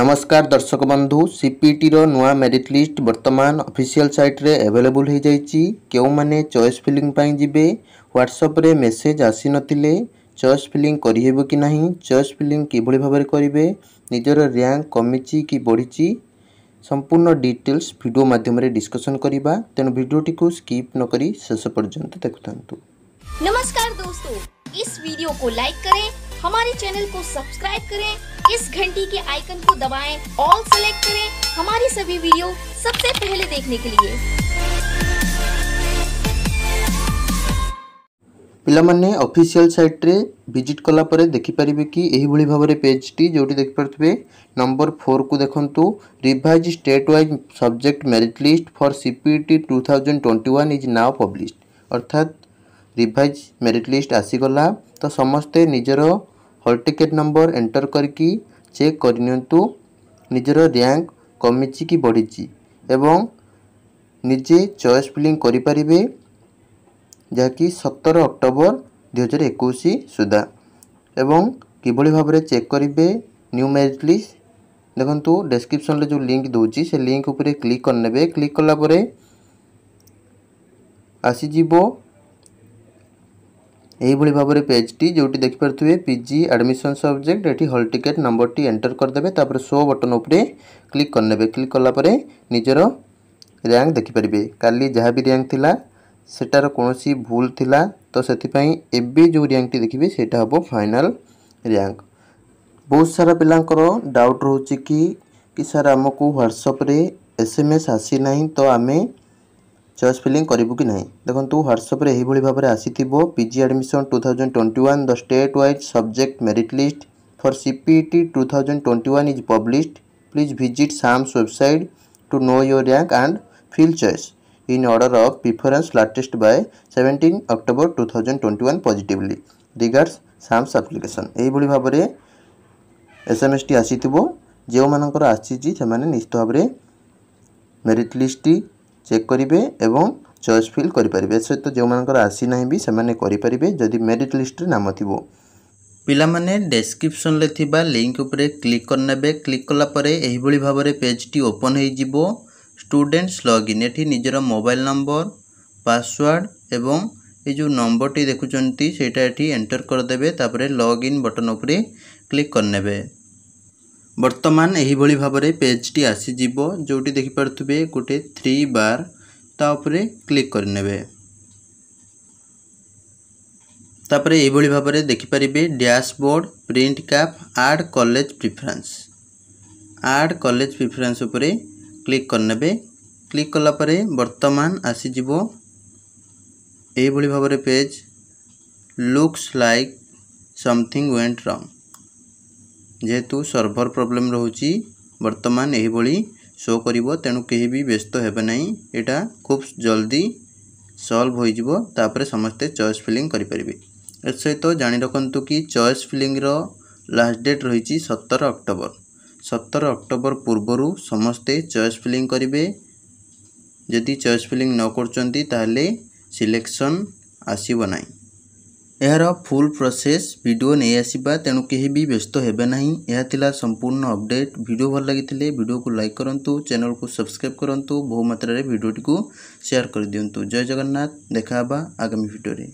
নমস্কার দর্শক বন্ধু সিপিটির নূয়া মেরিট লিষ্ট বর্তমান অফিসিয়াল সাইট্রে এভেলেবল হয়ে যাইছি কেউমানে চয়েস ফিলিং পাই যাবে হোয়াটসঅ্যাপে মেসেজ আসি নথিলে চয়েস ফিলিং করিহেব কি না চয়েস ফিলিং কিভাবে ভাবে করবে নিজের র্যাঙ্ক কমিছি কি বড়িছি সম্পূর্ণ ডিটেলস ভিডিও মাধ্যমে ডিসকসন করা তেণু ভিডিওটি স্কিপ নকরি শেষ পর্যন্ত দেখুথান্তু নমস্কার দোস্তো इस वीडियो को लाइक करें हमारे चैनल को सब्सक्राइब करें इस घंटी के आइकन को दबाएं, ऑल सेलेक्ट करें हमारी सभी वीडियो सबसे पहले देखने के लिए ପିଲାମାନେ ଅଫିସିଆଲ ସାଇଟ୍ରେ ଭିଜିଟ୍ କଲା ପରେ ଦେଖିପାରିବେ କି ଏହିଭଳି ଭାବରେ ପେଜ୍ଟି ଯେଉଁଠି ଦେଖିପାରୁଥିବେ ନମ୍ବର ଫୋର୍କୁ ଦେଖନ୍ତୁ revise state wise subject merit list for C P T two thousand twenty one is now published ଅର୍ଥାତ୍ ରିଭାଇଜ୍ ମେରିଟ୍ ଲିଷ୍ଟ ଆସିଗଲା ତ ସମସ୍ତେ ନିଜର ହଲ୍ ଟିକେଟ୍ ନମ୍ବର ଏଣ୍ଟର କରିକି ଚେକ୍ କରିନିଅନ୍ତୁ ନିଜର ର୍ୟାଙ୍କ କମିଛି କି ବଢ଼ିଛି ଏବଂ ନିଜେ ଚଏସ୍ ଫିଲିଂ କରିପାରିବେ ଯାହାକି ସତର ଅକ୍ଟୋବର ଦୁଇହଜାର ଏକୋଇଶ ସୁଦ୍ଧା ଏବଂ କିଭଳି ଭାବରେ ଚେକ୍ କରିବେ ନ୍ୟୁ ମେରିଟ୍ ଲିଷ୍ଟ ଦେଖନ୍ତୁ ଡେସ୍କ୍ରିପସନ୍ରେ ଯେଉଁ ଲିଙ୍କ୍ ଦେଉଛି ସେ ଲିଙ୍କ୍ ଉପରେ କ୍ଲିକ୍ କରିନେବେ କ୍ଲିକ୍ କଲା ପରେ ଆସିଯିବ এইভাবে ভাবে পেজটি যেটি দেখিপারে পিজি আডমিশন সবজেক্ট এটি হল টিকেট নম্বরটি এন্টর করেদেবে তাপরে শো বটন উপরে ক্লিক করে ক্লিক কলাপরে নিজের র্যাঙ্ক দেখিপারে কালি যা বি র্যাঙ্ক লা সেটার কোণী ভুল লা তো সেপাই এবে যে র্যাঙ্কটি দেখবে সেটা হব ফাইনাল র্যাঙ্ক বহু সারা পিলাঙ্কর ডাউট রয়েছে কি কি স্যার আমি হোয়াটসঅ্যাপে এস এম এস আসি না তো আমি চয়েস ফিলিং କରିବୁ କି ନାହିଁ ଦେଖନ୍ତୁ ହ୍ୱାଟ୍ସଆପ୍ରେ ଏହିଭଳି ଭାବରେ ଆସିଥିବ PG admission two thousand twenty one the state wise subject merit list for C P E T two thousand twenty one is published please visit SAMS website to know your rank and fill choice in order of preference latest by 17 October 2021 positively regards SAMS application এইভাবে ভাবে SMS টি আসিথিব যেমানଙ୍କର ଆସିଛି ସେମାନେ ନିଶ୍ଚିତ ଭାବରେ merit ଲିଷ୍ଟଟି চেକ୍ କରିବେ ଏବଂ choice feel କରିପାରିବେ ଏ ସହିତ ଯେଉଁମାନଙ୍କର ଆସିନାହିଁ ବି ସେମାନେ କରିପାରିବେ ଯଦି ମେରିଟ୍ ଲିଷ୍ଟରେ ନାମ ଥିବ ପିଲାମାନେ ଡେସ୍କ୍ରିପ୍ସନ୍ରେ ଥିବା ଲିଙ୍କ୍ ଉପରେ କ୍ଲିକ୍ କରିନେବେ କ୍ଲିକ୍ କଲା ପରେ ଏହିଭଳି ଭାବରେ ପେଜ୍ଟି ଓପନ୍ ହୋଇଯିବ ଷ୍ଟୁଡେଣ୍ଟସ୍ ଲଗ୍ଇନ୍ ଏଠି ନିଜର ମୋବାଇଲ୍ ନମ୍ବର ପାସୱାର୍ଡ଼ ଏବଂ ଏ ଯେଉଁ ନମ୍ବରଟି ଦେଖୁଛନ୍ତି ସେଇଟା ଏଠି ଏଣ୍ଟର କରିଦେବେ ତାପରେ ଲଗ୍ଇନ୍ ବଟନ୍ ଉପରେ କ୍ଲିକ୍ କରିନେବେ বর্তমান এইভাবে ভাবে পেজটি আসিযোগ যেটি দেখিপারে গোটে থ্রি বার তা উপরে ক্লিক করে নেবে তাপরে এইভাবে ভাবে দেখিপারে dashboard print CAF add college preference add college preference উপরে ক্লিক করে নেবে ক্লিক কলাপরে বর্তমান আসিযোগ এইভাবে ভাবে page looks like something went wrong ଯେହେତୁ ସର୍ଭର ପ୍ରୋବ୍ଲେମ୍ ରହୁଛି ବର୍ତ୍ତମାନ ଏହିଭଳି ଶୋ କରିବ ତେଣୁ କେହି ବି ବ୍ୟସ୍ତ ହେବେ ନାହିଁ ଏଇଟା ଖୁବ୍ ଜଲ୍ଦି ସଲ୍ଭ ହୋଇଯିବ ତାପରେ ସମସ୍ତେ ଚଏସ୍ ଫିଲିଂ କରିପାରିବେ ଏଥି ସହିତ ଜାଣି ରଖନ୍ତୁ କି ଚଏସ୍ ଫିଲିଂର ଲାଷ୍ଟ ଡେଟ୍ ରହିଛି ସତର ଅକ୍ଟୋବର ସତର ଅକ୍ଟୋବର ପୂର୍ବରୁ ସମସ୍ତେ ଚଏସ୍ ଫିଲିଂ କରିବେ ଯଦି ଚଏସ୍ ଫିଲିଂ ନ କରୁଛନ୍ତି ତାହେଲେ ସିଲେକ୍ସନ୍ ଆସିବ ନାହିଁ ଏହାର ଫୁଲ୍ ପ୍ରୋସେସ୍ ଭିଡ଼ିଓ ନେଇ ଆସିବା ତେଣୁ କେହି ବି ବ୍ୟସ୍ତ ହେବେ ନାହିଁ ଏହା ଥିଲା ସମ୍ପୂର୍ଣ୍ଣ ଅପଡ଼େଟ୍ ଭିଡ଼ିଓ ଭଲ ଲାଗିଥିଲେ ଭିଡ଼ିଓକୁ ଲାଇକ୍ କରନ୍ତୁ ଚ୍ୟାନେଲକୁ ସବସ୍କ୍ରାଇବ୍ କରନ୍ତୁ ବହୁ ମାତ୍ରାରେ ଭିଡ଼ିଓଟିକୁ ସେୟାର କରିଦିଅନ୍ତୁ ଜୟ ଜଗନ୍ନାଥ ଦେଖା ହେବା ଆଗାମୀ ଭିଡ଼ିଓରେ